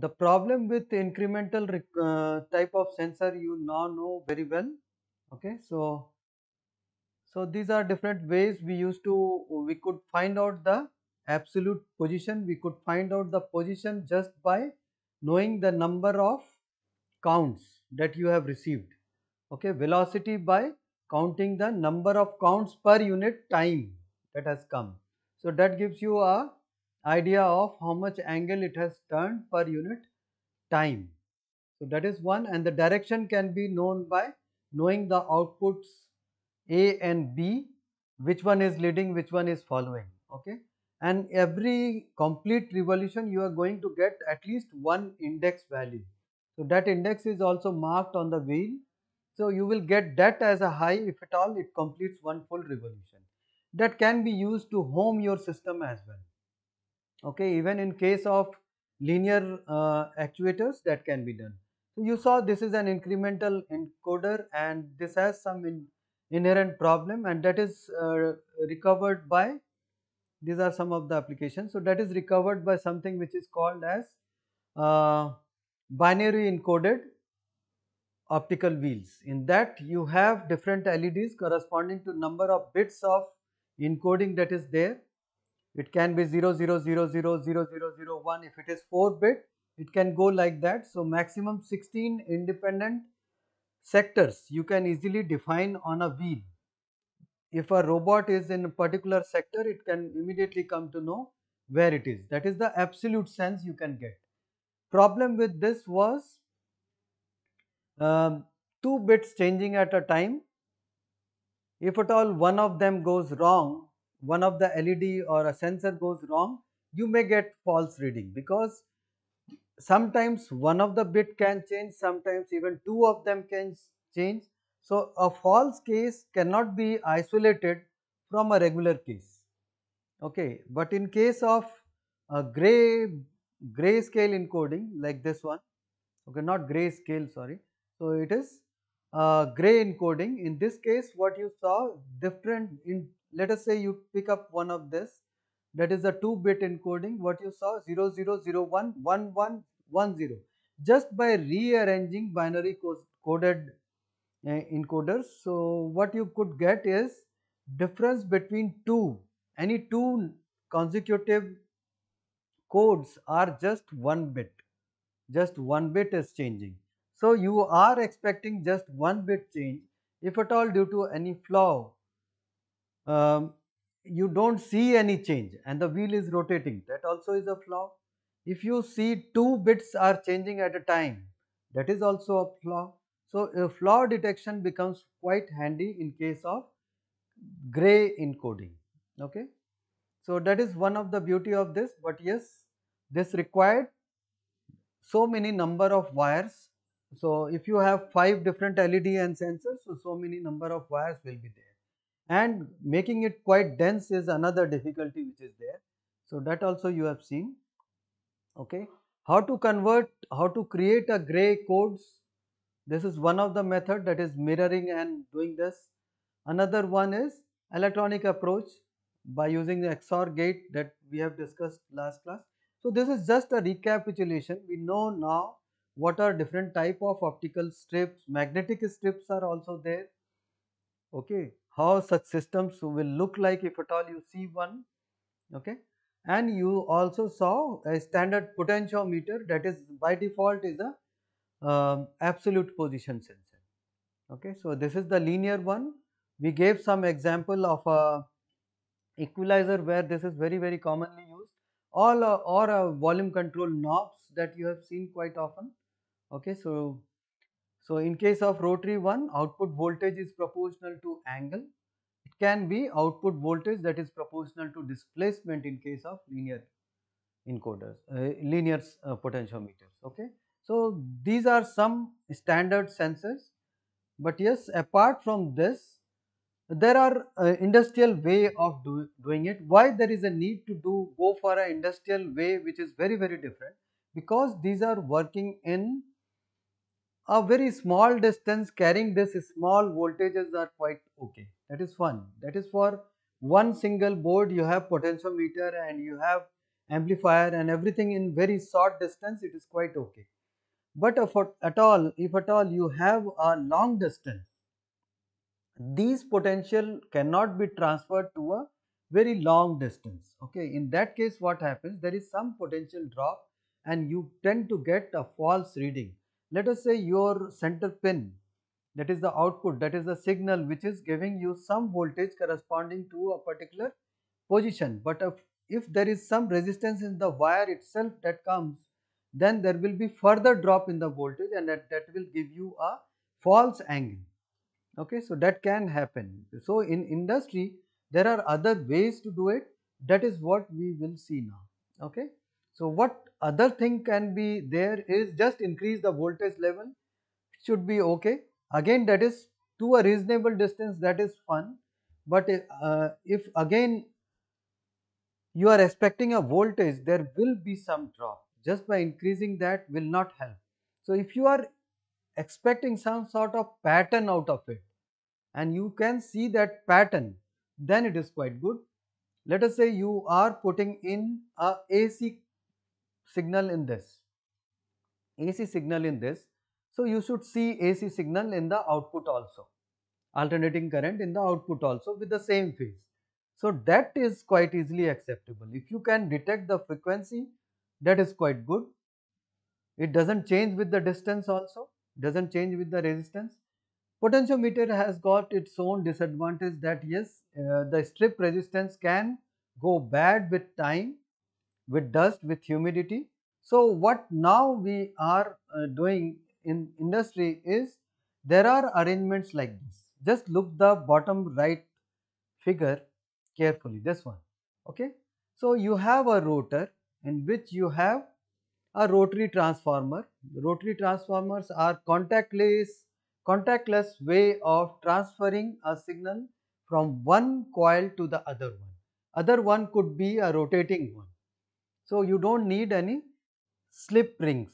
The problem with incremental uh, type of sensor you now know very well. Okay, so so these are different ways we used to we could find out the absolute position. We could find out the position just by knowing the number of counts that you have received. Okay, velocity by counting the number of counts per unit time that has come. So that gives you a idea of how much angle it has turned per unit time. So that is one and the direction can be known by knowing the outputs A and B, which one is leading, which one is following, okay. And every complete revolution you are going to get at least one index value. So that index is also marked on the wheel. So you will get that as a high if at all it completes one full revolution. That can be used to home your system as well okay even in case of linear uh, actuators that can be done so you saw this is an incremental encoder and this has some in inherent problem and that is uh, recovered by these are some of the applications so that is recovered by something which is called as uh, binary encoded optical wheels in that you have different LEDs corresponding to number of bits of encoding that is there it can be 0, 0, 0, 0, 0, 0, 0, 1. If it is 4 bit, it can go like that. So, maximum 16 independent sectors you can easily define on a wheel. If a robot is in a particular sector, it can immediately come to know where it is. That is the absolute sense you can get. Problem with this was um, two bits changing at a time. If at all one of them goes wrong, one of the LED or a sensor goes wrong, you may get false reading because sometimes one of the bit can change, sometimes even two of them can change. So, a false case cannot be isolated from a regular case. Okay, but in case of a gray gray scale encoding like this one, okay, not gray scale, sorry. So, it is a gray encoding. In this case, what you saw different in let us say you pick up one of this that is a 2 bit encoding what you saw 00011110 just by rearranging binary coded uh, encoders so what you could get is difference between two any two consecutive codes are just one bit just one bit is changing so you are expecting just one bit change if at all due to any flaw um, you do not see any change and the wheel is rotating that also is a flaw. If you see two bits are changing at a time that is also a flaw. So, a flaw detection becomes quite handy in case of gray encoding. Okay. So, that is one of the beauty of this but yes this required so many number of wires. So, if you have 5 different LED and sensors so, so many number of wires will be there and making it quite dense is another difficulty which is there. So, that also you have seen okay. How to convert, how to create a gray codes, this is one of the method that is mirroring and doing this. Another one is electronic approach by using the XOR gate that we have discussed last class. So, this is just a recapitulation, we know now what are different type of optical strips, magnetic strips are also there, okay how such systems will look like if at all you see one okay and you also saw a standard potentiometer that is by default is a um, absolute position sensor. Okay. So, this is the linear one we gave some example of a equalizer where this is very very commonly used all uh, or a uh, volume control knobs that you have seen quite often. Okay. So, so in case of rotary one output voltage is proportional to angle it can be output voltage that is proportional to displacement in case of linear encoders, uh, linear uh, potentiometers. Okay. So, these are some standard sensors, but yes apart from this there are uh, industrial way of do, doing it. Why there is a need to do go for an industrial way which is very very different because these are working in a very small distance carrying this small voltages are quite okay that is one. that is for one single board you have potentiometer and you have amplifier and everything in very short distance it is quite okay but if at all if at all you have a long distance these potential cannot be transferred to a very long distance okay in that case what happens there is some potential drop and you tend to get a false reading let us say your center pin that is the output that is the signal which is giving you some voltage corresponding to a particular position but if there is some resistance in the wire itself that comes then there will be further drop in the voltage and that, that will give you a false angle okay so that can happen so in industry there are other ways to do it that is what we will see now okay so what other thing can be there is just increase the voltage level should be okay Again that is to a reasonable distance that is fun but uh, if again you are expecting a voltage there will be some drop just by increasing that will not help. So if you are expecting some sort of pattern out of it and you can see that pattern then it is quite good. Let us say you are putting in a AC signal in this, AC signal in this so, you should see AC signal in the output also, alternating current in the output also with the same phase. So, that is quite easily acceptable. If you can detect the frequency, that is quite good. It does not change with the distance also, does not change with the resistance. Potentiometer has got its own disadvantage that yes, uh, the strip resistance can go bad with time, with dust, with humidity. So, what now we are uh, doing in industry is there are arrangements like this. Just look the bottom right figure carefully, this one, okay. So, you have a rotor in which you have a rotary transformer. rotary transformers are contactless, contactless way of transferring a signal from one coil to the other one. Other one could be a rotating one. So, you do not need any slip rings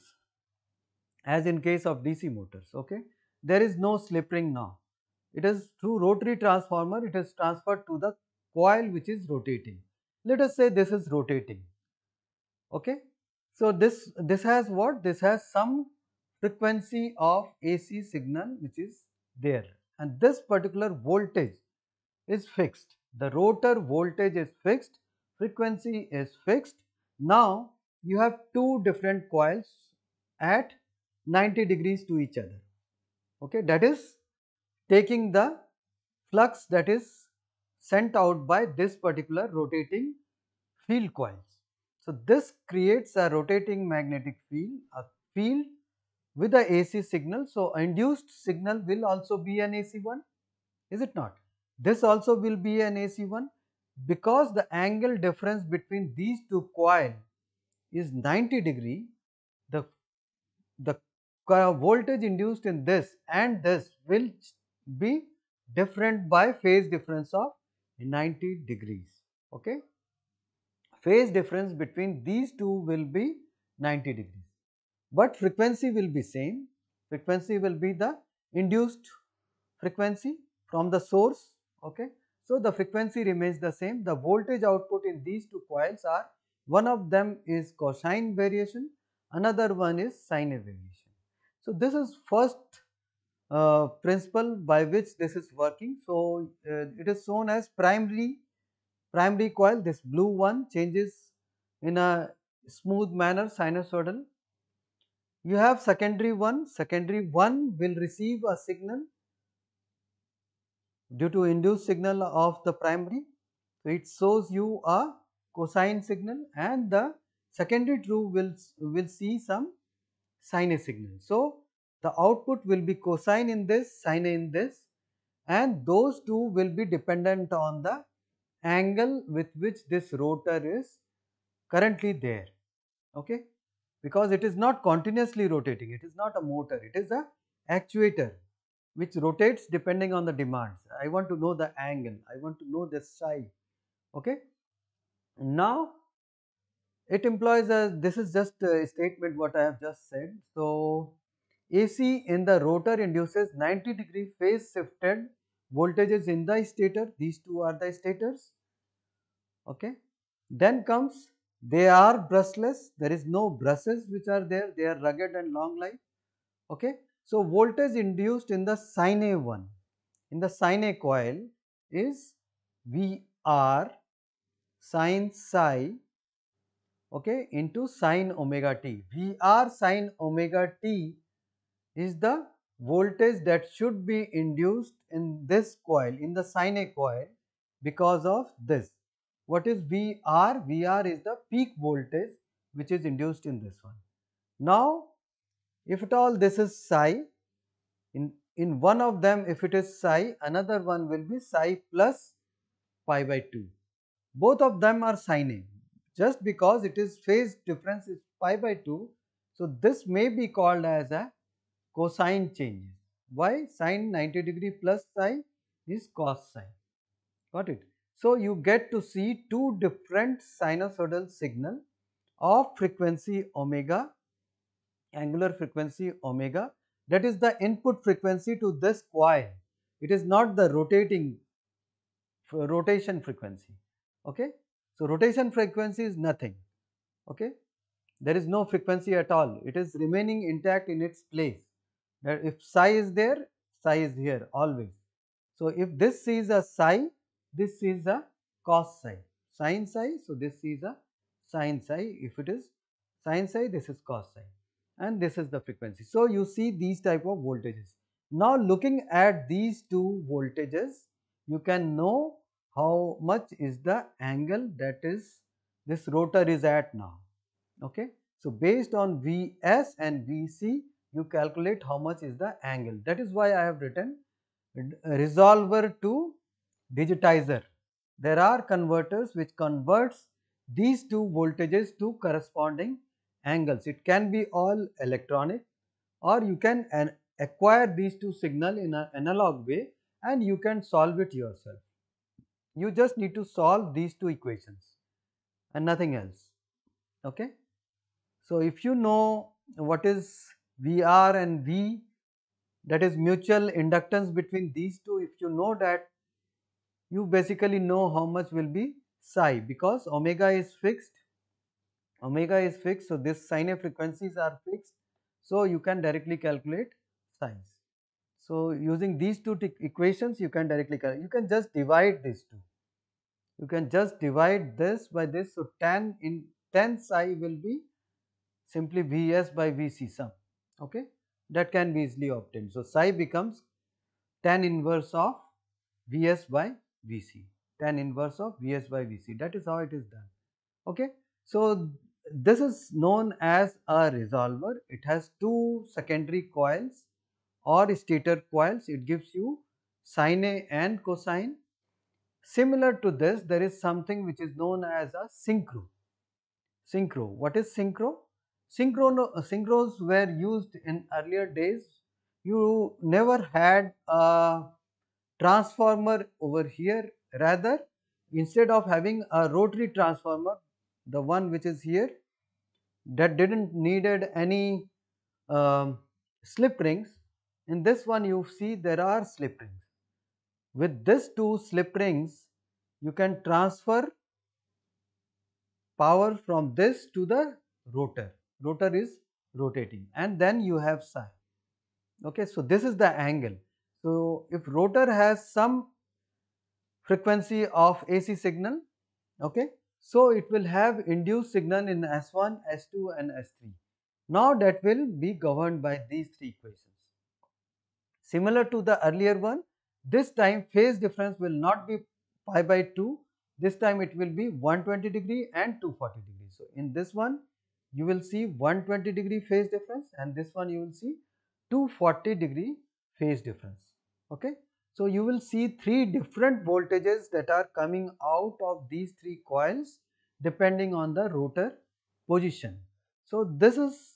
as in case of DC motors okay. There is no slip ring now. It is through rotary transformer it is transferred to the coil which is rotating. Let us say this is rotating okay. So, this, this has what? This has some frequency of AC signal which is there and this particular voltage is fixed. The rotor voltage is fixed, frequency is fixed. Now, you have two different coils at 90 degrees to each other okay that is taking the flux that is sent out by this particular rotating field coils. So, this creates a rotating magnetic field a field with a AC signal. So, induced signal will also be an AC one is it not? This also will be an AC one because the angle difference between these two coil is 90 degree the, the voltage induced in this and this will be different by phase difference of 90 degrees okay phase difference between these two will be 90 degrees but frequency will be same frequency will be the induced frequency from the source okay so the frequency remains the same the voltage output in these two coils are one of them is cosine variation another one is sine variation so, this is first uh, principle by which this is working. So, uh, it is shown as primary primary coil this blue one changes in a smooth manner sinusoidal. You have secondary one, secondary one will receive a signal due to induced signal of the primary. So, it shows you a cosine signal and the secondary two will, will see some sine a signal. So, the output will be cosine in this, sine in this and those two will be dependent on the angle with which this rotor is currently there okay because it is not continuously rotating it is not a motor it is a actuator which rotates depending on the demands i want to know the angle i want to know the psi okay now it employs a. this is just a statement what I have just said. So, AC in the rotor induces 90 degree phase shifted voltages in the stator, these two are the stators. Okay. Then comes they are brushless, there is no brushes which are there, they are rugged and long life. Okay. So, voltage induced in the sine 1, in the sine coil is VR sine psi okay into sine omega t. Vr sine omega t is the voltage that should be induced in this coil in the sine coil because of this. What is Vr? Vr is the peak voltage which is induced in this one. Now if at all this is psi in in one of them if it is psi another one will be psi plus pi by 2 both of them are sine just because it is phase difference is pi by 2. So, this may be called as a cosine change. Why? Sine 90 degree plus psi is cos psi. Got it? So, you get to see two different sinusoidal signal of frequency omega, angular frequency omega that is the input frequency to this coil. It is not the rotating rotation frequency. Okay? So, rotation frequency is nothing, okay. There is no frequency at all, it is remaining intact in its place. That if psi is there, psi is here always. So, if this is a psi, this is a cos psi, sine psi, so this is a sine psi, if it is sine psi, this is cos psi and this is the frequency. So, you see these type of voltages. Now, looking at these two voltages, you can know how much is the angle that is this rotor is at now okay. So, based on Vs and Vc you calculate how much is the angle that is why I have written resolver to digitizer. There are converters which converts these two voltages to corresponding angles. It can be all electronic or you can acquire these two signal in an analog way and you can solve it yourself you just need to solve these two equations and nothing else okay. So, if you know what is VR and V that is mutual inductance between these two if you know that you basically know how much will be psi because omega is fixed omega is fixed so this sine frequencies are fixed so you can directly calculate psi. So, using these two equations you can directly you can just divide these two. You can just divide this by this. So, tan in tan psi will be simply Vs by Vc sum okay that can be easily obtained. So, psi becomes tan inverse of Vs by Vc tan inverse of Vs by Vc that is how it is done okay. So, this is known as a resolver it has two secondary coils or stator coils it gives you sine and cosine. Similar to this there is something which is known as a synchro. Synchro. What is synchro? Synchrono, uh, synchros were used in earlier days. You never had a transformer over here rather instead of having a rotary transformer the one which is here that didn't needed any um, slip rings in this one you see there are slip rings. With these two slip rings you can transfer power from this to the rotor. Rotor is rotating and then you have psi. Okay, so this is the angle. So if rotor has some frequency of AC signal, okay, so it will have induced signal in S1, S2 and S3. Now that will be governed by these three equations. Similar to the earlier one, this time phase difference will not be pi by 2, this time it will be 120 degree and 240 degree. So, in this one you will see 120 degree phase difference and this one you will see 240 degree phase difference. Okay. So, you will see three different voltages that are coming out of these three coils depending on the rotor position. So, this is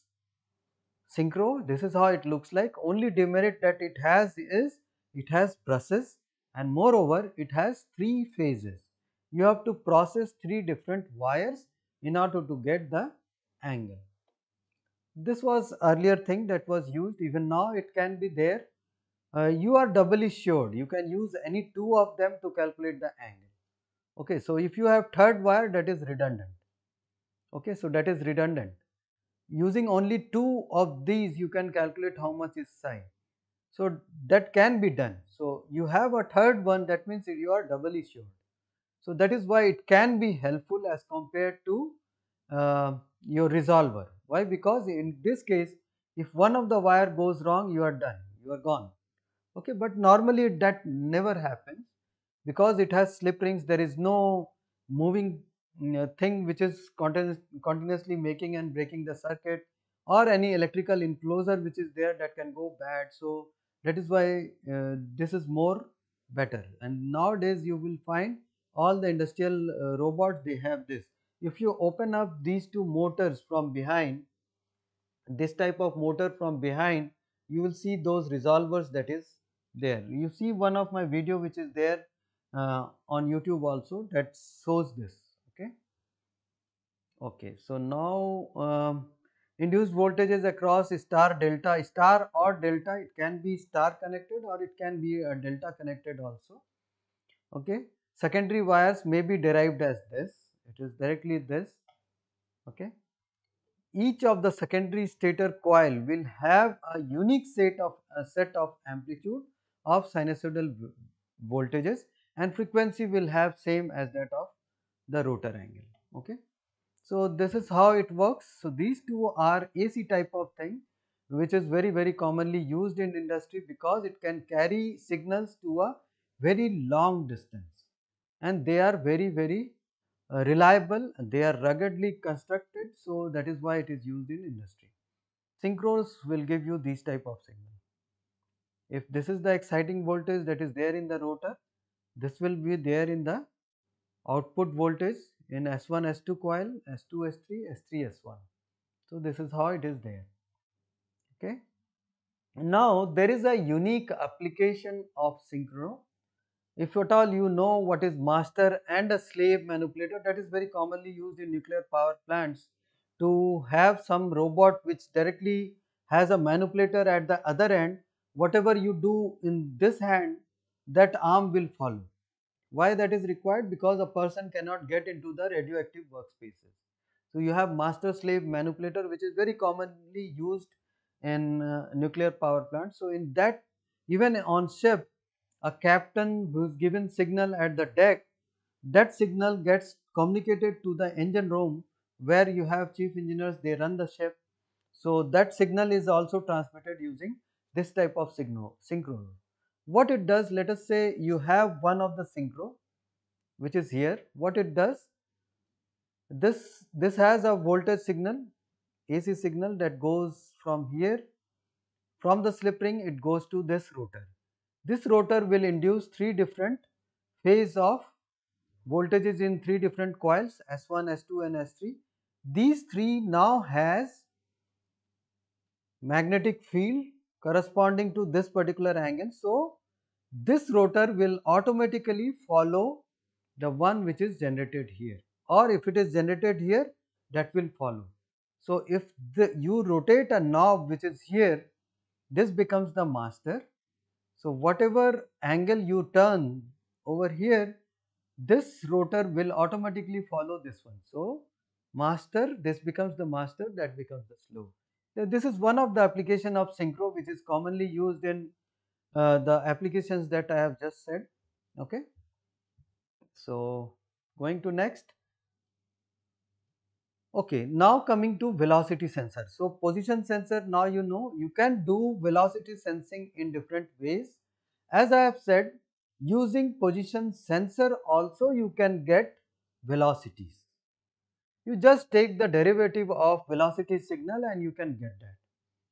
synchro this is how it looks like only demerit that it has is it has brushes and moreover it has three phases you have to process three different wires in order to get the angle this was earlier thing that was used even now it can be there uh, you are doubly sure you can use any two of them to calculate the angle okay so if you have third wire that is redundant okay so that is redundant using only two of these you can calculate how much is psi. So that can be done. So you have a third one that means you are doubly sure. So that is why it can be helpful as compared to uh, your resolver. Why? Because in this case if one of the wire goes wrong you are done, you are gone. Okay, but normally that never happens because it has slip rings there is no moving thing which is continu continuously making and breaking the circuit or any electrical enclosure which is there that can go bad. So, that is why uh, this is more better and nowadays you will find all the industrial uh, robots they have this. If you open up these two motors from behind, this type of motor from behind, you will see those resolvers that is there. You see one of my video which is there uh, on YouTube also that shows this Okay, so now um, induced voltages across star delta star or delta it can be star connected or it can be a uh, delta connected also. Okay, secondary wires may be derived as this it is directly this. Okay, each of the secondary stator coil will have a unique set of a set of amplitude of sinusoidal voltages and frequency will have same as that of the rotor angle okay so, this is how it works. So, these two are AC type of thing which is very very commonly used in industry because it can carry signals to a very long distance and they are very very uh, reliable they are ruggedly constructed so that is why it is used in industry. Synchros will give you these type of signal. If this is the exciting voltage that is there in the rotor this will be there in the output voltage in S1, S2 coil, S2, S3, S3, S1. So, this is how it is there. Okay. Now, there is a unique application of synchrono. If at all you know what is master and a slave manipulator that is very commonly used in nuclear power plants to have some robot which directly has a manipulator at the other end whatever you do in this hand that arm will follow why that is required? Because a person cannot get into the radioactive workspaces. So you have master slave manipulator which is very commonly used in uh, nuclear power plants. So in that even on ship a captain who is given signal at the deck that signal gets communicated to the engine room where you have chief engineers they run the ship. So that signal is also transmitted using this type of signal synchronous. What it does, let us say you have one of the synchro which is here. What it does, this, this has a voltage signal, AC signal that goes from here, from the slip ring it goes to this rotor. This rotor will induce three different phase of voltages in three different coils S1, S2 and S3. These three now has magnetic field corresponding to this particular angle. So, this rotor will automatically follow the one which is generated here or if it is generated here that will follow. So, if the, you rotate a knob which is here this becomes the master. So, whatever angle you turn over here this rotor will automatically follow this one. So, master this becomes the master that becomes the slow. So, this is one of the application of synchro which is commonly used in uh, the applications that I have just said okay. So, going to next okay now coming to velocity sensor. So, position sensor now you know you can do velocity sensing in different ways as I have said using position sensor also you can get velocities. You just take the derivative of velocity signal and you can get that.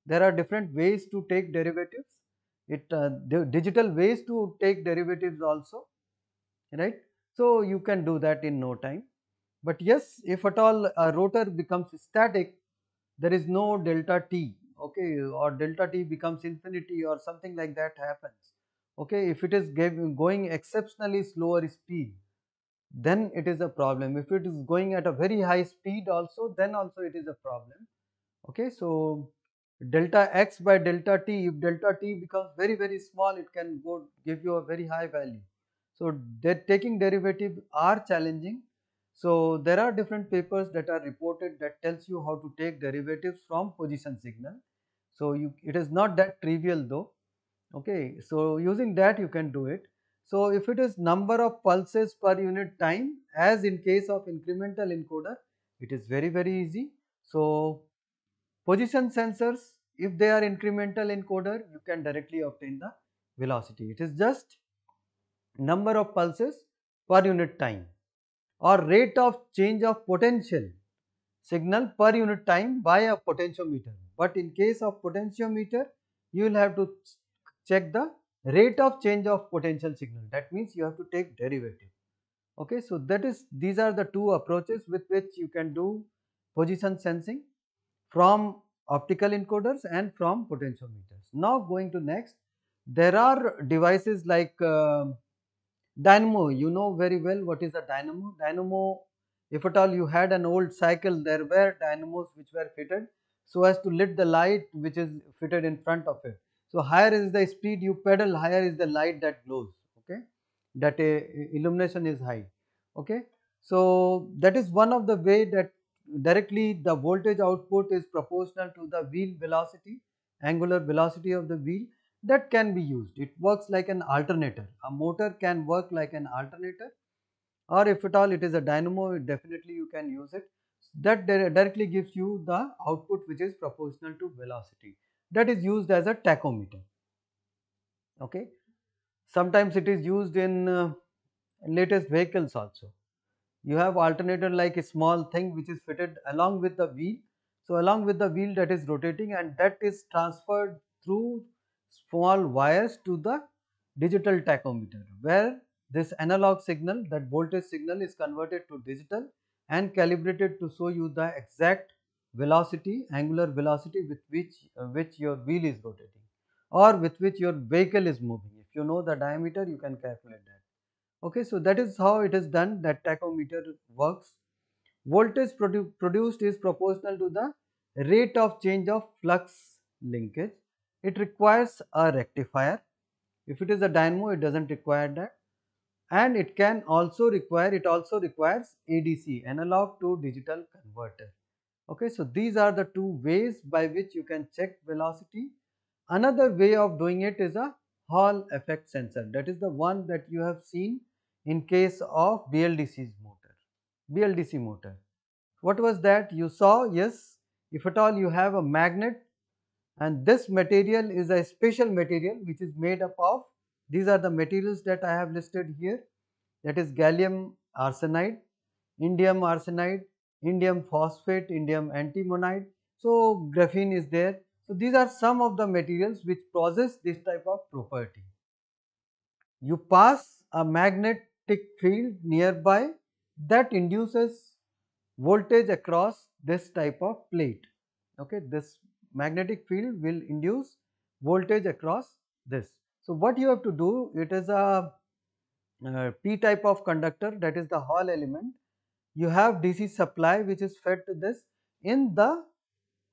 There are different ways to take derivatives it uh, digital ways to take derivatives also right. So, you can do that in no time, but yes if at all a rotor becomes static there is no delta t okay or delta t becomes infinity or something like that happens okay if it is going exceptionally slower speed then it is a problem if it is going at a very high speed also then also it is a problem okay so delta x by delta t if delta t becomes very very small it can go give you a very high value so taking derivative are challenging so there are different papers that are reported that tells you how to take derivatives from position signal so you, it is not that trivial though okay so using that you can do it so if it is number of pulses per unit time as in case of incremental encoder it is very very easy so Position sensors, if they are incremental encoder, you can directly obtain the velocity. It is just number of pulses per unit time or rate of change of potential signal per unit time by a potentiometer. But in case of potentiometer, you will have to check the rate of change of potential signal. That means you have to take derivative. Okay, so that is these are the two approaches with which you can do position sensing from optical encoders and from potentiometers. Now going to next, there are devices like uh, dynamo, you know very well what is a dynamo. Dynamo, if at all you had an old cycle, there were dynamos which were fitted so as to lit the light which is fitted in front of it. So higher is the speed you pedal, higher is the light that glows, okay, that a uh, illumination is high, okay. So that is one of the way that directly the voltage output is proportional to the wheel velocity, angular velocity of the wheel that can be used. It works like an alternator. A motor can work like an alternator or if at all it is a dynamo definitely you can use it. That directly gives you the output which is proportional to velocity that is used as a tachometer. Okay. Sometimes it is used in uh, latest vehicles also you have alternator like a small thing which is fitted along with the wheel. So, along with the wheel that is rotating and that is transferred through small wires to the digital tachometer where this analog signal that voltage signal is converted to digital and calibrated to show you the exact velocity angular velocity with which uh, which your wheel is rotating or with which your vehicle is moving if you know the diameter you can calculate that okay so that is how it is done that tachometer works voltage produ produced is proportional to the rate of change of flux linkage it requires a rectifier if it is a dynamo it doesn't require that and it can also require it also requires adc analog to digital converter okay so these are the two ways by which you can check velocity another way of doing it is a Hall effect sensor that is the one that you have seen in case of BLDC's motor, BLDC motor. What was that you saw? Yes, if at all you have a magnet and this material is a special material which is made up of these are the materials that I have listed here that is gallium arsenide, indium arsenide, indium phosphate, indium antimonide. So, graphene is there so, these are some of the materials which possess this type of property. You pass a magnetic field nearby that induces voltage across this type of plate. Okay, this magnetic field will induce voltage across this. So, what you have to do it is is uh, type of conductor that is the Hall element. You have DC supply which is fed to this in the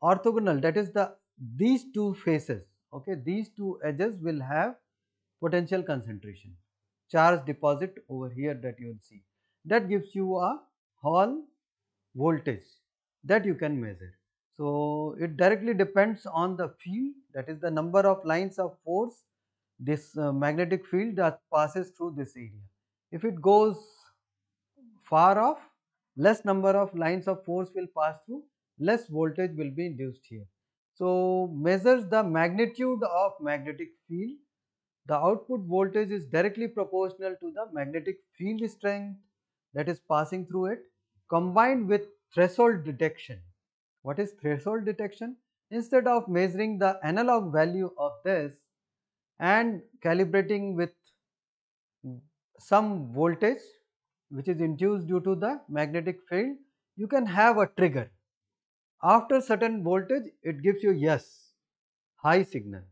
orthogonal that is the these two faces okay these two edges will have potential concentration charge deposit over here that you will see that gives you a Hall voltage that you can measure. So, it directly depends on the field that is the number of lines of force this uh, magnetic field that passes through this area. If it goes far off less number of lines of force will pass through less voltage will be induced here. So, measures the magnitude of magnetic field. The output voltage is directly proportional to the magnetic field strength that is passing through it combined with threshold detection. What is threshold detection? Instead of measuring the analog value of this and calibrating with some voltage which is induced due to the magnetic field, you can have a trigger after certain voltage it gives you yes high signal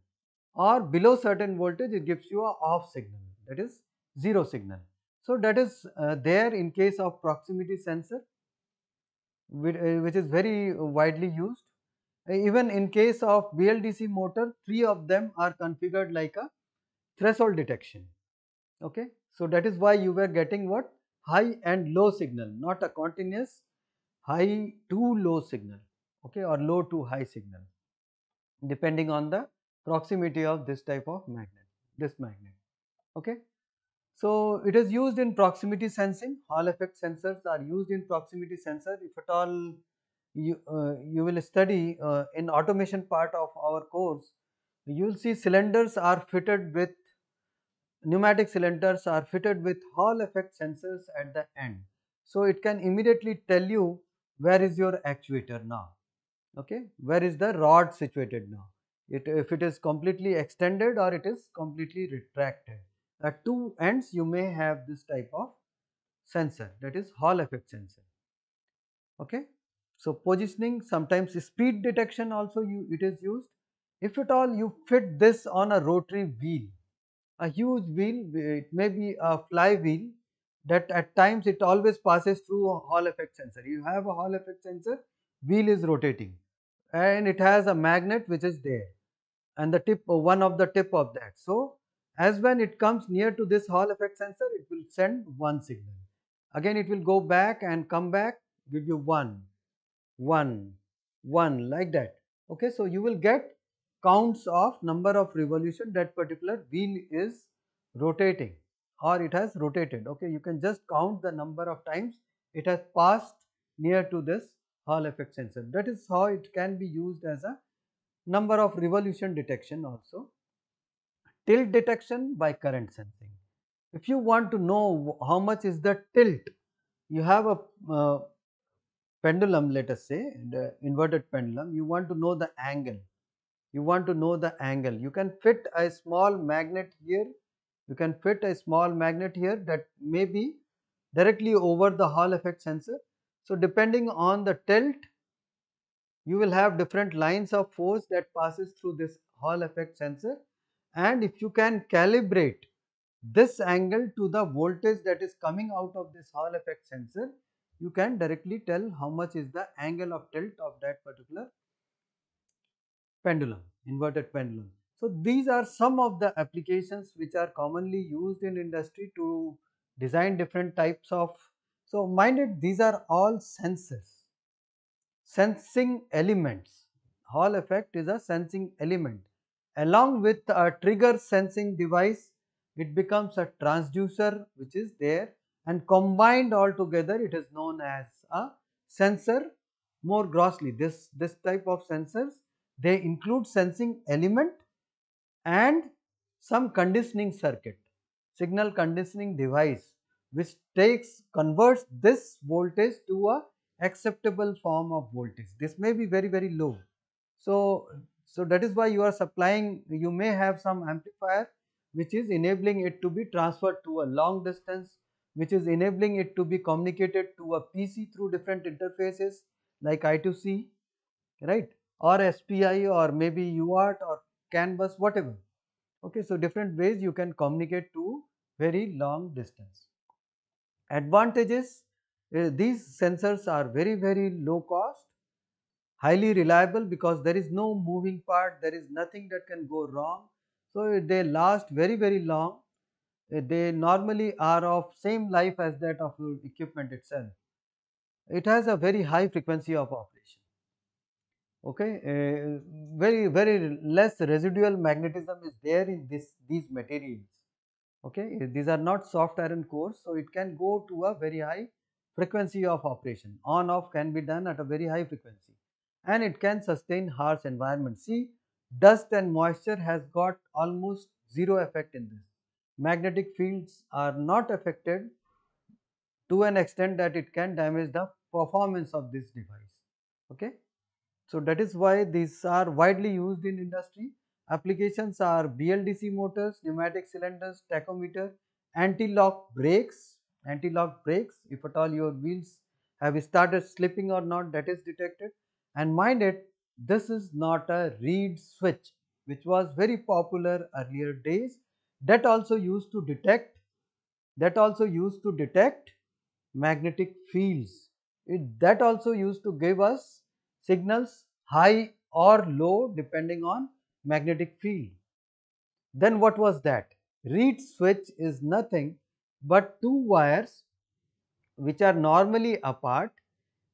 or below certain voltage it gives you a off signal that is zero signal. So, that is uh, there in case of proximity sensor uh, which, is very widely used. even in case of BLDC motor three of them are configured like a threshold detection. Okay. So, that is why you were getting what high and low signal not a continuous high to low signal okay or low to high signal depending on the proximity of this type of magnet this magnet okay so it is used in proximity sensing hall effect sensors are used in proximity sensor if at all you uh, you will study uh, in automation part of our course you will see cylinders are fitted with pneumatic cylinders are fitted with hall effect sensors at the end so it can immediately tell you where is your actuator now okay where is the rod situated now it if it is completely extended or it is completely retracted at two ends you may have this type of sensor that is Hall effect sensor okay so positioning sometimes speed detection also you it is used if at all you fit this on a rotary wheel a huge wheel it may be a flywheel that at times it always passes through a Hall effect sensor you have a Hall effect sensor wheel is rotating and it has a magnet which is there and the tip uh, one of the tip of that. So, as when it comes near to this Hall effect sensor it will send one signal. Again it will go back and come back give you one, one, one like that. Okay, so you will get counts of number of revolution that particular wheel is rotating or it has rotated. Okay, you can just count the number of times it has passed near to this Hall effect sensor. That is how it can be used as a number of revolution detection also. Tilt detection by current sensing. If you want to know how much is the tilt, you have a uh, pendulum let us say the inverted pendulum, you want to know the angle. You want to know the angle. You can fit a small magnet here, you can fit a small magnet here that may be directly over the Hall effect sensor so, depending on the tilt you will have different lines of force that passes through this Hall effect sensor and if you can calibrate this angle to the voltage that is coming out of this Hall effect sensor you can directly tell how much is the angle of tilt of that particular pendulum inverted pendulum. So, these are some of the applications which are commonly used in industry to design different types of so, mind it these are all senses, sensing elements, Hall effect is a sensing element along with a trigger sensing device it becomes a transducer which is there and combined all together it is known as a sensor more grossly this this type of sensors they include sensing element and some conditioning circuit signal conditioning device which takes converts this voltage to a acceptable form of voltage. This may be very very low. So, so that is why you are supplying you may have some amplifier which is enabling it to be transferred to a long distance which is enabling it to be communicated to a PC through different interfaces like I2C right or SPI or maybe UART or CAN bus whatever. Okay, so different ways you can communicate to very long distance. Advantages, uh, these sensors are very very low cost, highly reliable because there is no moving part, there is nothing that can go wrong. So, uh, they last very very long, uh, they normally are of same life as that of uh, equipment itself. It has a very high frequency of operation okay uh, very very less residual magnetism is there in this these materials okay eh, these are not soft iron cores so it can go to a very high frequency of operation on off can be done at a very high frequency and it can sustain harsh environment see dust and moisture has got almost zero effect in this magnetic fields are not affected to an extent that it can damage the performance of this device okay so that is why these are widely used in industry Applications are BLDC motors, pneumatic cylinders, tachometer, anti-lock brakes, anti-lock brakes if at all your wheels have started slipping or not that is detected and mind it this is not a reed switch which was very popular earlier days that also used to detect that also used to detect magnetic fields it, that also used to give us signals high or low depending on magnetic field. Then what was that? Reed switch is nothing but two wires which are normally apart.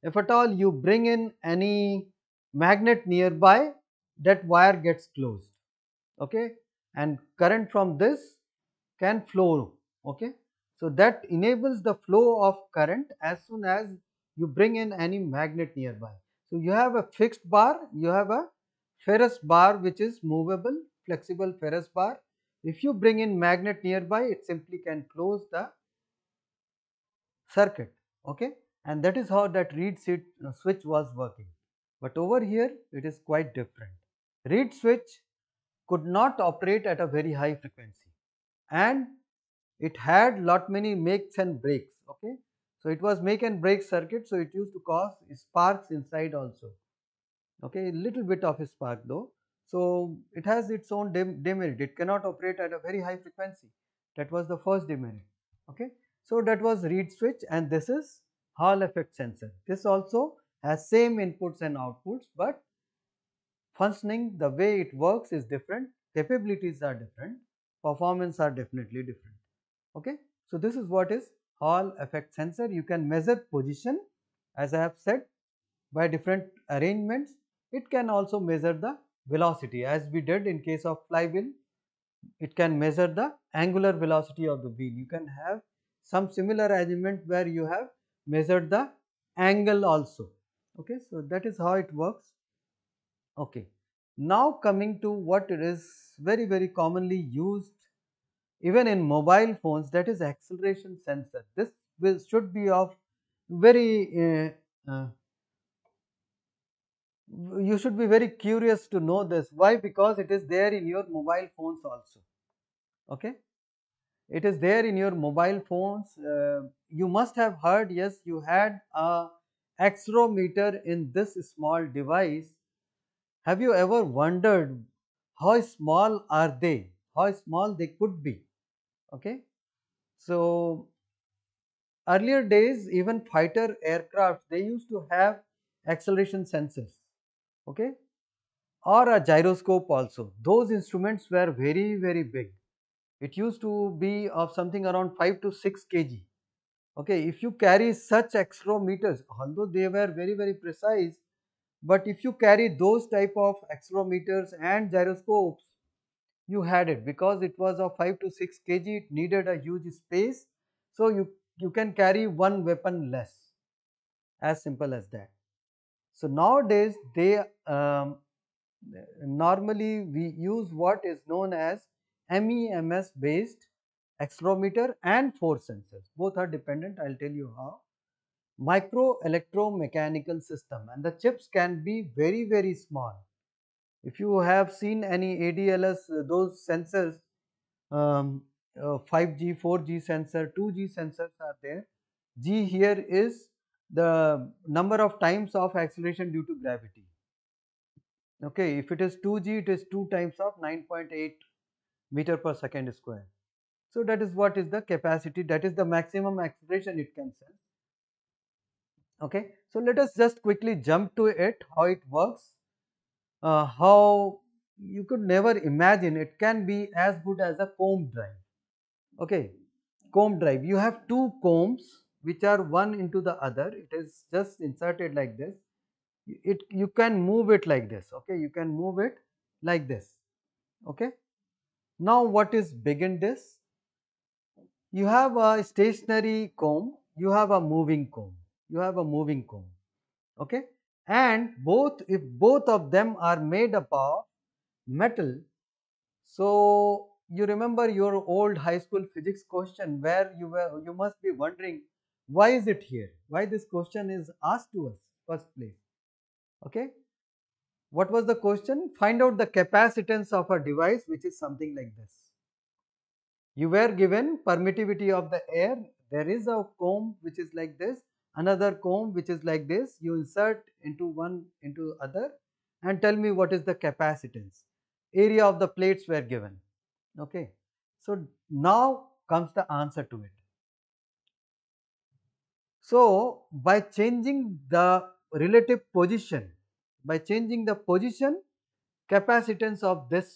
If at all you bring in any magnet nearby, that wire gets closed, okay, and current from this can flow, okay. So that enables the flow of current as soon as you bring in any magnet nearby. So you have a fixed bar, you have a ferrous bar which is movable flexible ferrous bar. If you bring in magnet nearby it simply can close the circuit okay and that is how that reed uh, switch was working. But over here it is quite different. Reed switch could not operate at a very high frequency and it had lot many makes and breaks okay. So it was make and break circuit so it used to cause sparks inside also okay little bit of spark though. So it has its own demerit it cannot operate at a very high frequency that was the first demerit okay. So that was reed switch and this is Hall effect sensor this also has same inputs and outputs but functioning the way it works is different capabilities are different performance are definitely different okay. So this is what is Hall effect sensor you can measure position as I have said by different arrangements it can also measure the velocity as we did in case of flywheel. It can measure the angular velocity of the wheel. You can have some similar arrangement where you have measured the angle also. Okay, so that is how it works. Okay, now coming to what it is very very commonly used even in mobile phones that is acceleration sensor. This will should be of very eh, uh, uh, you should be very curious to know this why because it is there in your mobile phones also okay it is there in your mobile phones uh, you must have heard yes you had a accelerometer in this small device have you ever wondered how small are they how small they could be okay so earlier days even fighter aircraft they used to have acceleration sensors okay or a gyroscope also those instruments were very very big it used to be of something around 5 to 6 kg okay if you carry such accelerometers although they were very very precise but if you carry those type of accelerometers and gyroscopes you had it because it was of 5 to 6 kg it needed a huge space so you you can carry one weapon less as simple as that so, nowadays they um, normally we use what is known as MEMS based accelerometer and force sensors both are dependent I will tell you how micro electromechanical system and the chips can be very very small. If you have seen any ADLS uh, those sensors um, uh, 5G, 4G sensor, 2G sensors are there. G here is the number of times of acceleration due to gravity. Okay, if it is 2g it is 2 times of 9.8 meter per second square. So that is what is the capacity that is the maximum acceleration it can sense. Okay, so let us just quickly jump to it how it works, uh, how you could never imagine it can be as good as a comb drive. Okay, comb drive you have two combs which are one into the other it is just inserted like this it you can move it like this okay you can move it like this okay now what is begin this you have a stationary comb you have a moving comb you have a moving comb okay and both if both of them are made up of metal so you remember your old high school physics question where you were you must be wondering why is it here why this question is asked to us first place okay what was the question find out the capacitance of a device which is something like this you were given permittivity of the air there is a comb which is like this another comb which is like this you insert into one into other and tell me what is the capacitance area of the plates were given okay so now comes the answer to it so, by changing the relative position, by changing the position capacitance of this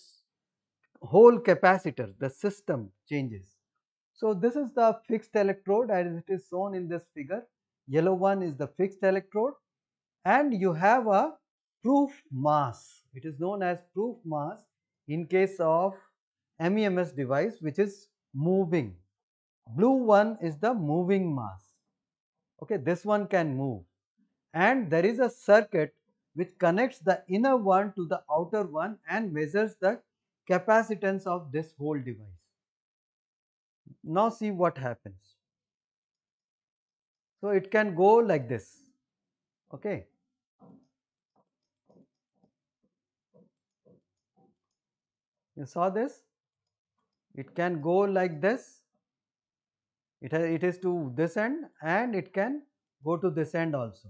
whole capacitor, the system changes. So, this is the fixed electrode as it is shown in this figure, yellow one is the fixed electrode and you have a proof mass, it is known as proof mass in case of MEMS device which is moving. Blue one is the moving mass okay this one can move and there is a circuit which connects the inner one to the outer one and measures the capacitance of this whole device. Now see what happens. So it can go like this okay. You saw this? It can go like this it, has, it is to this end and it can go to this end also.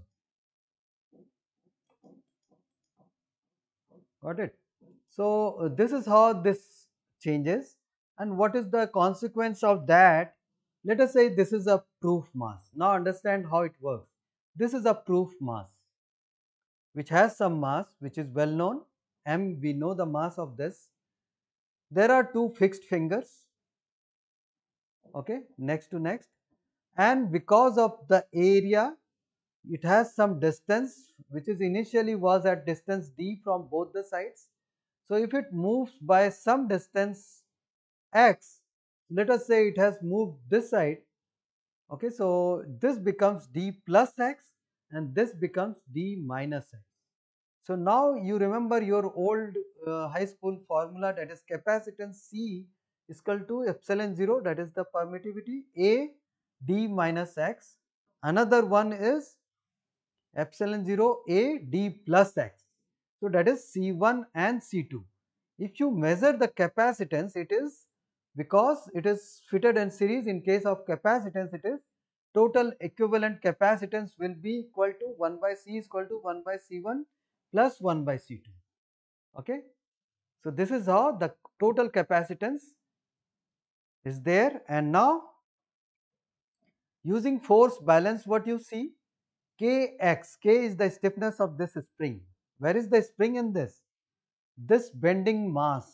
Got it? So, uh, this is how this changes and what is the consequence of that? Let us say this is a proof mass. Now, understand how it works. This is a proof mass which has some mass which is well known m we know the mass of this. There are two fixed fingers okay next to next and because of the area it has some distance which is initially was at distance d from both the sides. So, if it moves by some distance x let us say it has moved this side okay so this becomes d plus x and this becomes d minus x. So, now you remember your old uh, high school formula that is capacitance C is equal to epsilon 0 that is the permittivity A d minus x. Another one is epsilon 0 A d plus x. So, that is C1 and C2. If you measure the capacitance it is because it is fitted in series in case of capacitance it is total equivalent capacitance will be equal to 1 by C is equal to 1 by C1 plus 1 by C2. Okay. So, this is how the total capacitance is there and now using force balance what you see kx k is the stiffness of this spring where is the spring in this this bending mass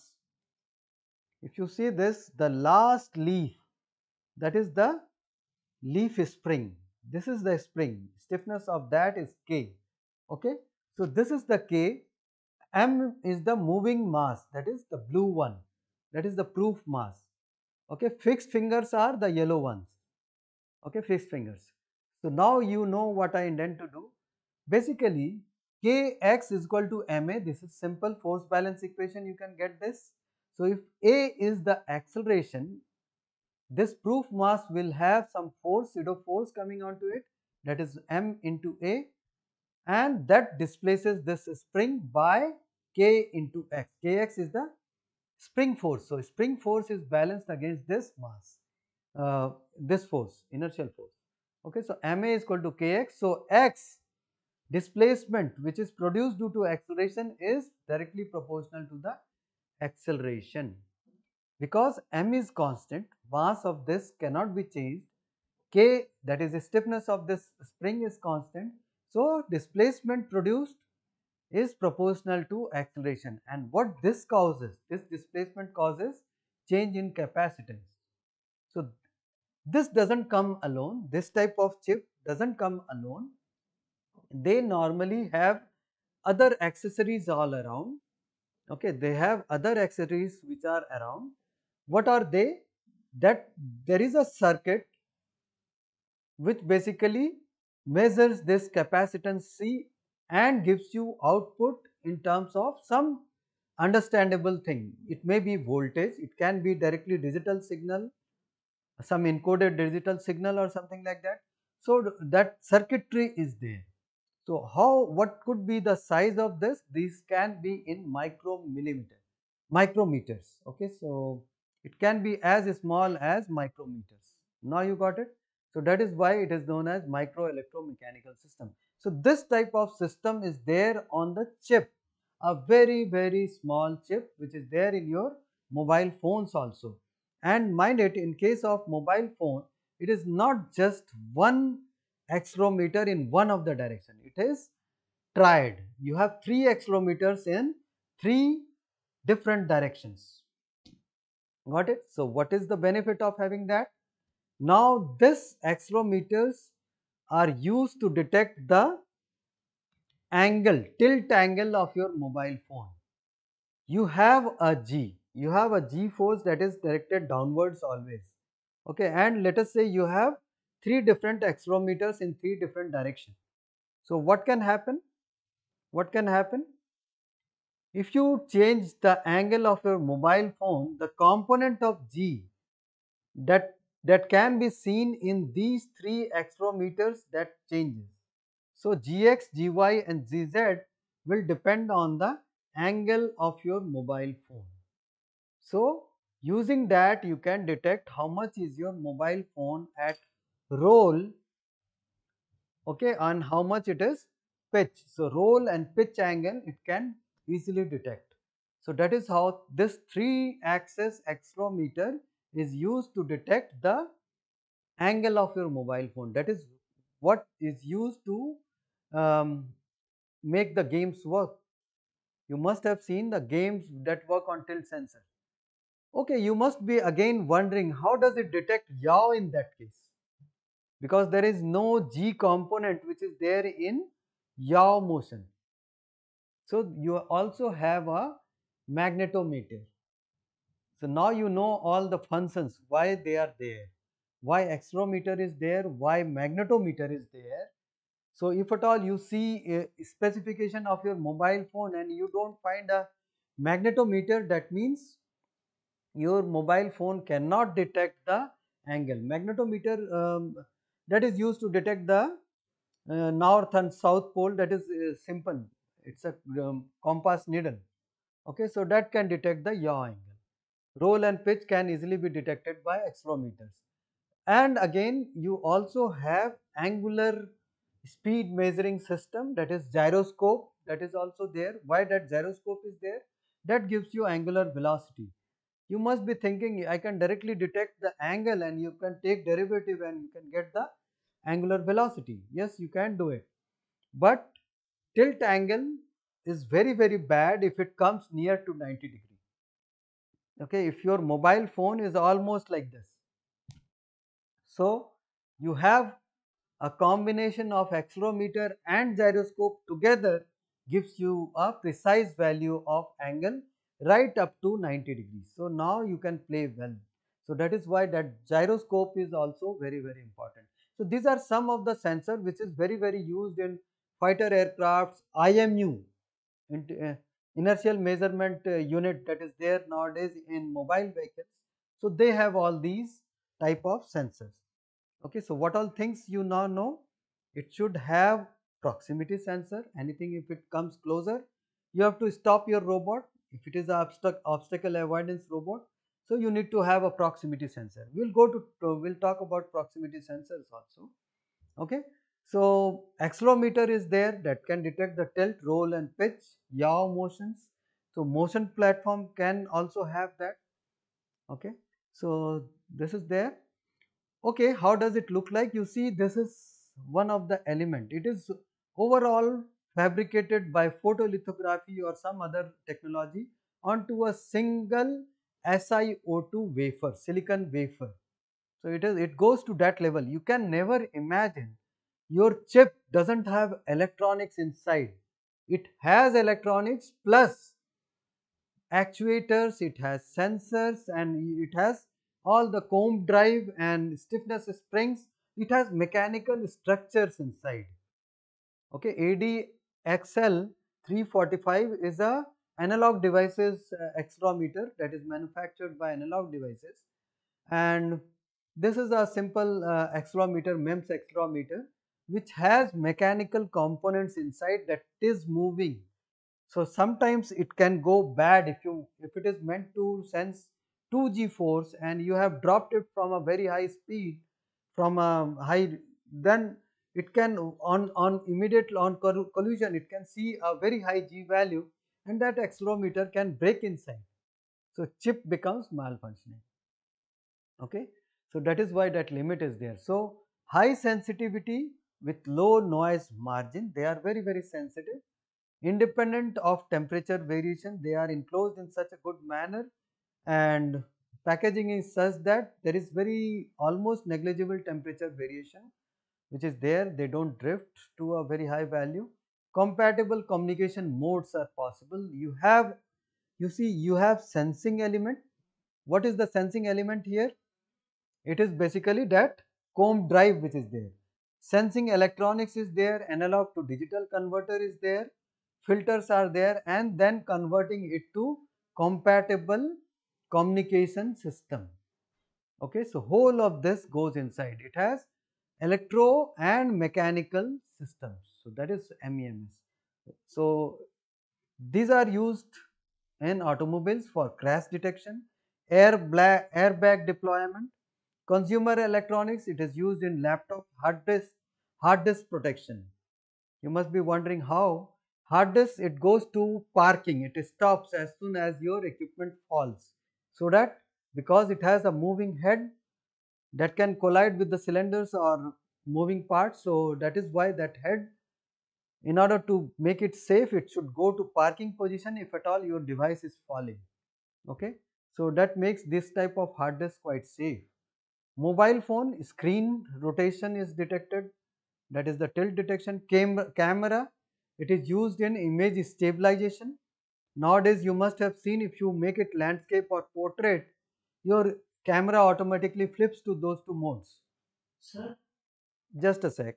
if you see this the last leaf that is the leaf spring this is the spring stiffness of that is k okay so this is the k m is the moving mass that is the blue one that is the proof mass okay fixed fingers are the yellow ones okay fixed fingers so now you know what i intend to do basically kx is equal to ma this is simple force balance equation you can get this so if a is the acceleration this proof mass will have some force pseudo force coming onto it that is m into a and that displaces this spring by k into x kx is the spring force. So, spring force is balanced against this mass, uh, this force, inertial force. Okay, so ma is equal to kx. So, x displacement which is produced due to acceleration is directly proportional to the acceleration. Because m is constant, mass of this cannot be changed, k that is the stiffness of this spring is constant. So, displacement produced is proportional to acceleration and what this causes, this displacement causes change in capacitance. So, this does not come alone, this type of chip does not come alone, they normally have other accessories all around, okay, they have other accessories which are around. What are they? That there is a circuit which basically measures this capacitance C and gives you output in terms of some understandable thing. It may be voltage, it can be directly digital signal, some encoded digital signal or something like that. So, that circuitry is there. So, how what could be the size of this? These can be in micromillimeter, micrometers. Okay, so it can be as small as micrometers. Now you got it. So that is why it is known as micro mechanical system. So this type of system is there on the chip, a very very small chip which is there in your mobile phones also. And mind it in case of mobile phone, it is not just one accelerometer in one of the direction, it is tried. You have three accelerometers in three different directions. Got it? So what is the benefit of having that? Now this accelerometers are used to detect the angle, tilt angle of your mobile phone. You have a G, you have a G force that is directed downwards always. Okay, and let us say you have three different accelerometers in three different directions. So, what can happen? What can happen? If you change the angle of your mobile phone, the component of G that that can be seen in these three accelerometers that changes. So, gx, gy and gz will depend on the angle of your mobile phone. So, using that you can detect how much is your mobile phone at roll okay and how much it is pitch. So, roll and pitch angle it can easily detect. So, that is how this 3 axis accelerometer is used to detect the angle of your mobile phone that is what is used to um, make the games work. You must have seen the games that work on tilt sensor. Okay, you must be again wondering how does it detect yaw in that case because there is no G component which is there in yaw motion. So, you also have a magnetometer so, now you know all the functions why they are there, why accelerometer is there, why magnetometer is there. So, if at all you see a specification of your mobile phone and you do not find a magnetometer that means your mobile phone cannot detect the angle. Magnetometer um, that is used to detect the uh, north and south pole that is uh, simple it is a um, compass needle okay so that can detect the yaw angle roll and pitch can easily be detected by accelerometers. And again you also have angular speed measuring system that is gyroscope that is also there. Why that gyroscope is there? That gives you angular velocity. You must be thinking I can directly detect the angle and you can take derivative and you can get the angular velocity. Yes, you can do it. But tilt angle is very very bad if it comes near to 90 degrees okay if your mobile phone is almost like this so you have a combination of accelerometer and gyroscope together gives you a precise value of angle right up to 90 degrees. So, now you can play well. So, that is why that gyroscope is also very very important. So, these are some of the sensor which is very very used in fighter aircrafts IMU inertial measurement uh, unit that is there nowadays in mobile vehicles. So, they have all these type of sensors. Okay, so what all things you now know? It should have proximity sensor, anything if it comes closer, you have to stop your robot. If it is a obstacle obstacle avoidance robot, so you need to have a proximity sensor. We will go to, uh, we'll talk about proximity sensors also. Okay, so, accelerometer is there that can detect the tilt, roll and pitch, yaw motions. So, motion platform can also have that. Okay. So, this is there. Okay, how does it look like? You see this is one of the element. It is overall fabricated by photolithography or some other technology onto a single SiO2 wafer, silicon wafer. So, it is it goes to that level. You can never imagine your chip doesn't have electronics inside. It has electronics plus actuators, it has sensors and it has all the comb drive and stiffness springs. It has mechanical structures inside. Okay, ADXL 345 is a analog devices uh, accelerometer that is manufactured by analog devices and this is a simple uh, accelerometer MEMS accelerometer which has mechanical components inside that is moving. So sometimes it can go bad if you if it is meant to sense 2g force and you have dropped it from a very high speed from a high then it can on on immediate on collision it can see a very high g value and that accelerometer can break inside so chip becomes malfunctioning okay so that is why that limit is there so high sensitivity with low noise margin they are very very sensitive independent of temperature variation they are enclosed in such a good manner and packaging is such that there is very almost negligible temperature variation which is there they do not drift to a very high value compatible communication modes are possible you have you see you have sensing element what is the sensing element here it is basically that comb drive which is there Sensing electronics is there, analog to digital converter is there, filters are there and then converting it to compatible communication system. Okay, so whole of this goes inside. It has electro and mechanical systems. So that is MEMS. So these are used in automobiles for crash detection, air airbag deployment, Consumer electronics, it is used in laptop hard disk, hard disk protection. You must be wondering how. Hard disk, it goes to parking, it stops as soon as your equipment falls. So that because it has a moving head that can collide with the cylinders or moving parts. So that is why that head, in order to make it safe, it should go to parking position if at all your device is falling. Okay. So that makes this type of hard disk quite safe. Mobile phone screen rotation is detected that is the tilt detection. Cam camera it is used in image stabilization. Nowadays you must have seen if you make it landscape or portrait your camera automatically flips to those two modes. Sir? Just a sec.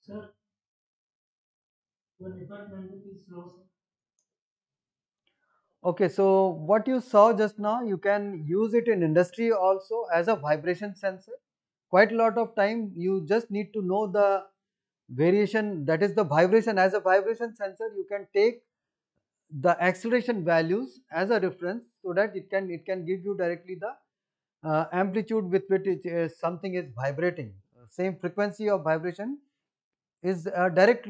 Sir, your department is lost. Okay, so what you saw just now, you can use it in industry also as a vibration sensor. Quite a lot of time you just need to know the variation that is the vibration as a vibration sensor you can take the acceleration values as a reference so that it can it can give you directly the uh, amplitude with which it, uh, something is vibrating same frequency of vibration is a direct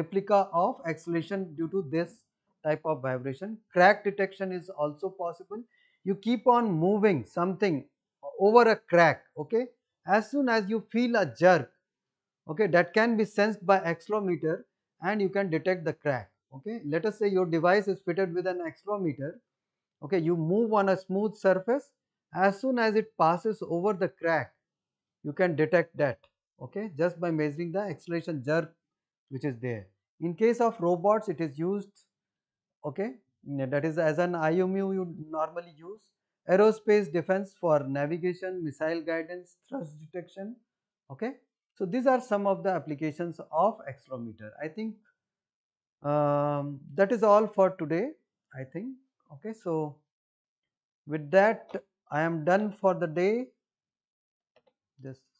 replica of acceleration due to this type of vibration. Crack detection is also possible. You keep on moving something over a crack, okay. As soon as you feel a jerk, okay, that can be sensed by accelerometer and you can detect the crack, okay. Let us say your device is fitted with an accelerometer, okay. You move on a smooth surface, as soon as it passes over the crack, you can detect that, okay, just by measuring the acceleration jerk which is there. In case of robots, it is used okay that is as an IMU you normally use aerospace defense for navigation missile guidance thrust detection okay so these are some of the applications of accelerometer I think um, that is all for today I think okay so with that I am done for the day just